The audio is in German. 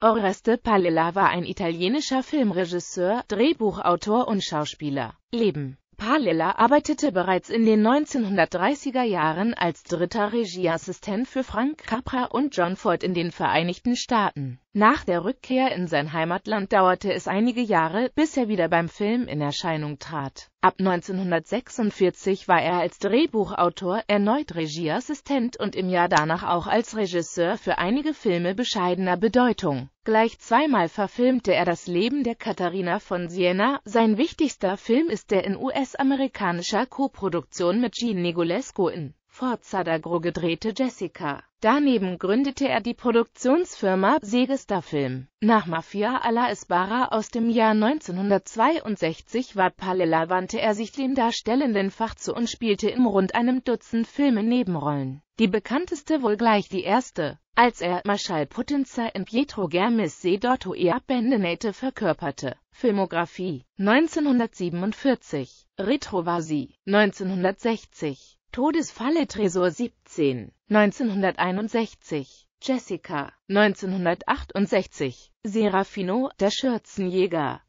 Oreste Palella war ein italienischer Filmregisseur, Drehbuchautor und Schauspieler. Leben Palella arbeitete bereits in den 1930er Jahren als dritter Regieassistent für Frank Capra und John Ford in den Vereinigten Staaten. Nach der Rückkehr in sein Heimatland dauerte es einige Jahre, bis er wieder beim Film in Erscheinung trat. Ab 1946 war er als Drehbuchautor erneut Regieassistent und im Jahr danach auch als Regisseur für einige Filme bescheidener Bedeutung. Gleich zweimal verfilmte er das Leben der Katharina von Siena. Sein wichtigster Film ist der in US-amerikanischer Koproduktion mit Jean Negulesco in Forza d'Agro gedrehte Jessica. Daneben gründete er die Produktionsfirma Segesta Film. Nach Mafia alla Esbarra aus dem Jahr 1962 war Palella wandte er sich dem darstellenden Fach zu und spielte in rund einem Dutzend Filmen Nebenrollen. Die bekannteste wohl gleich die erste als er Potenza in Pietro Germisse Dotto e Abbandonate verkörperte. Filmografie 1947 Retrovasi 1960 Todesfalle Tresor 17 1961 Jessica 1968 Serafino, der Schürzenjäger